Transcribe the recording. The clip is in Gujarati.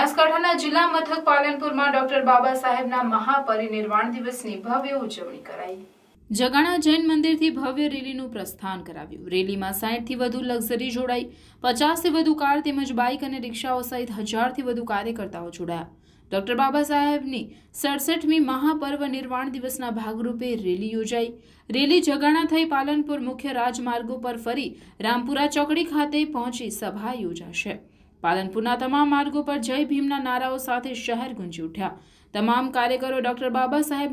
બનાસકાંઠાના જિલ્લા મથક પાલનપુરમાં ડોક્ટર બાબા સાહેબના મહાપરિનિર્વાણ દિવસની ભવ્ય ઉજવણી કરાઈ જગાણા જૈન મંદિરથી ભવ્ય રેલીનું પ્રસ્થાન કરાવ્યું રેલીમાં સાઠથી વધુ લક્ઝરી જોડાઈ પચાસથી વધુ કાર તેમજ બાઇક અને રિક્ષાઓ સહિત હજારથી વધુ કાર્યકર્તાઓ જોડાયા ડોક્ટર બાબા સાહેબની સડસઠમી મહાપર્વ નિર્વાણ દિવસના ભાગરૂપે રેલી યોજાઈ રેલી જગાણા થઈ પાલનપુર મુખ્ય રાજમાર્ગો પર ફરી રામપુરા ચોકડી ખાતે પહોંચી સભા યોજાશે પાલનપુરના તમામ માર્ગો પર જય ભીમના નારાઓ સાથે શહેર ગુંજી ઉઠ્યા તમામ કાર્યકરો ડોક્ટર બાબા સાહેબ